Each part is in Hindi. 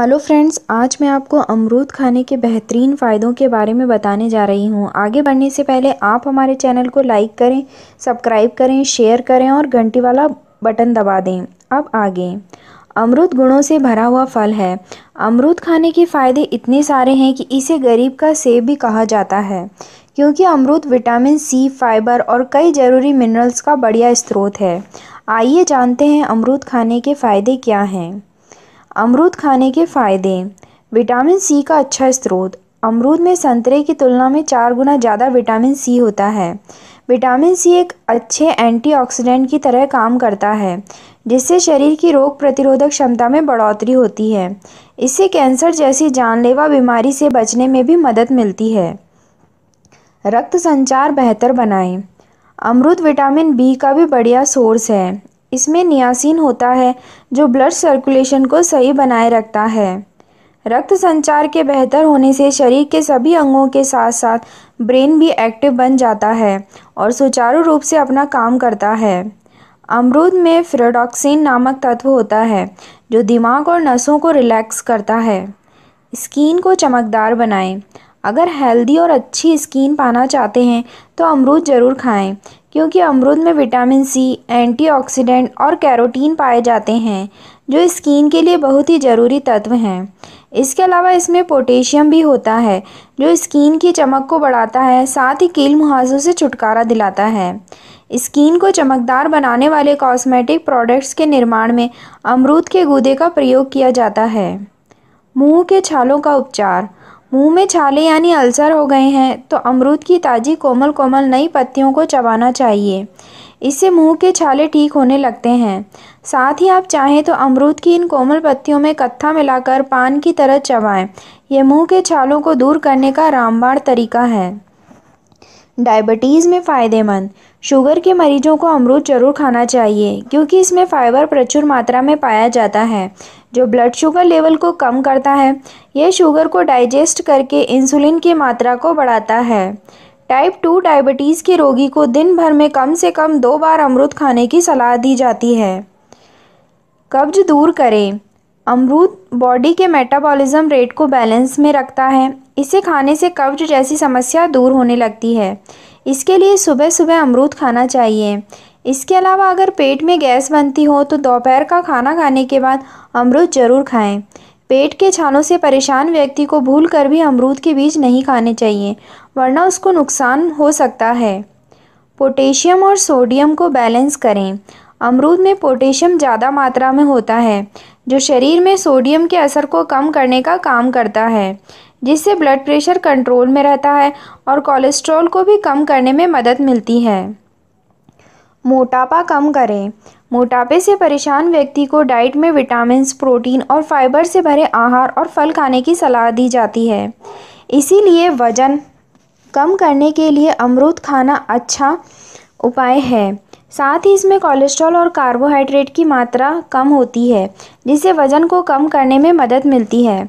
हेलो फ्रेंड्स आज मैं आपको अमरूद खाने के बेहतरीन फ़ायदों के बारे में बताने जा रही हूँ आगे बढ़ने से पहले आप हमारे चैनल को लाइक करें सब्सक्राइब करें शेयर करें और घंटी वाला बटन दबा दें अब आगे अमरूद गुणों से भरा हुआ फल है अमरूद खाने के फ़ायदे इतने सारे हैं कि इसे गरीब का सेब भी कहा जाता है क्योंकि अमरूद विटामिन सी फाइबर और कई ज़रूरी मिनरल्स का बढ़िया स्रोत है आइए जानते हैं अमरूद खाने के फ़ायदे क्या हैं अमरूद खाने के फ़ायदे विटामिन सी का अच्छा स्रोत अमरूद में संतरे की तुलना में चार गुना ज़्यादा विटामिन सी होता है विटामिन सी एक अच्छे एंटीऑक्सीडेंट की तरह काम करता है जिससे शरीर की रोग प्रतिरोधक क्षमता में बढ़ोतरी होती है इससे कैंसर जैसी जानलेवा बीमारी से बचने में भी मदद मिलती है रक्त संचार बेहतर बनाएं अमरूद विटामिन बी का भी बढ़िया सोर्स है इसमें नियासिन होता है जो ब्लड सर्कुलेशन को सही बनाए रखता है रक्त संचार के बेहतर होने से शरीर के सभी अंगों के साथ साथ ब्रेन भी एक्टिव बन जाता है और सुचारू रूप से अपना काम करता है अमरूद में फ्रोडॉक्सिन नामक तत्व होता है जो दिमाग और नसों को रिलैक्स करता है स्किन को चमकदार बनाए अगर हेल्दी और अच्छी स्किन पाना चाहते हैं तो अमरूद ज़रूर खाएं क्योंकि अमरूद में विटामिन सी एंटीऑक्सीडेंट और कैरोटीन पाए जाते हैं जो स्किन के लिए बहुत ही ज़रूरी तत्व हैं इसके अलावा इसमें पोटेशियम भी होता है जो स्किन की चमक को बढ़ाता है साथ ही कील मुहाजों से छुटकारा दिलाता है स्किन को चमकदार बनाने वाले कॉस्मेटिक प्रोडक्ट्स के निर्माण में अमरूद के गूदे का प्रयोग किया जाता है मुंह के छालों का उपचार मुंह में छाले यानी अल्सर हो गए हैं तो अमरूद की ताज़ी कोमल कोमल नई पत्तियों को चबाना चाहिए इससे मुंह के छाले ठीक होने लगते हैं साथ ही आप चाहें तो अमरूद की इन कोमल पत्तियों में कत्था मिलाकर पान की तरह चबाएं यह मुंह के छालों को दूर करने का रामबाण तरीका है डायबिटीज़ में फ़ायदेमंद शुगर के मरीजों को अमरूद जरूर खाना चाहिए क्योंकि इसमें फाइबर प्रचुर मात्रा में पाया जाता है जो ब्लड शुगर लेवल को कम करता है यह शुगर को डाइजेस्ट करके इंसुलिन की मात्रा को बढ़ाता है टाइप टू डायबिटीज़ के रोगी को दिन भर में कम से कम दो बार अमरूद खाने की सलाह दी जाती है कब्ज दूर करें अमरूद बॉडी के मेटाबॉलिज्म रेट को बैलेंस में रखता है इसे खाने से कब्ज जैसी समस्या दूर होने लगती है इसके लिए सुबह सुबह अमरूद खाना चाहिए इसके अलावा अगर पेट में गैस बनती हो तो दोपहर का खाना खाने के बाद अमरूद ज़रूर खाएं पेट के छानों से परेशान व्यक्ति को भूल कर भी अमरूद के बीज नहीं खाने चाहिए वरना उसको नुकसान हो सकता है पोटेशियम और सोडियम को बैलेंस करें अमरूद में पोटेशियम ज़्यादा मात्रा में होता है जो शरीर में सोडियम के असर को कम करने का काम करता है जिससे ब्लड प्रेशर कंट्रोल में रहता है और कोलेस्ट्रॉल को भी कम करने में मदद मिलती है मोटापा कम करें मोटापे से परेशान व्यक्ति को डाइट में विटामिन प्रोटीन और फाइबर से भरे आहार और फल खाने की सलाह दी जाती है इसीलिए वजन कम करने के लिए अमरूद खाना अच्छा उपाय है साथ ही इसमें कोलेस्ट्रॉल और कार्बोहाइड्रेट की मात्रा कम होती है जिससे वज़न को कम करने में मदद मिलती है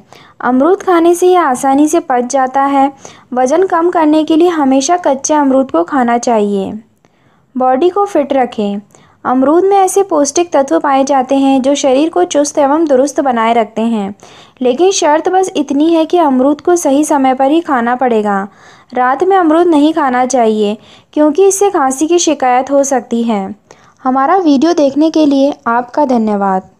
अमरूद खाने से यह आसानी से पच जाता है वज़न कम करने के लिए हमेशा कच्चे अमरूद को खाना चाहिए बॉडी को फिट रखें अमरूद में ऐसे पौष्टिक तत्व पाए जाते हैं जो शरीर को चुस्त एवं दुरुस्त बनाए रखते हैं लेकिन शर्त बस इतनी है कि अमरूद को सही समय पर ही खाना पड़ेगा रात में अमरूद नहीं खाना चाहिए क्योंकि इससे खांसी की शिकायत हो सकती है हमारा वीडियो देखने के लिए आपका धन्यवाद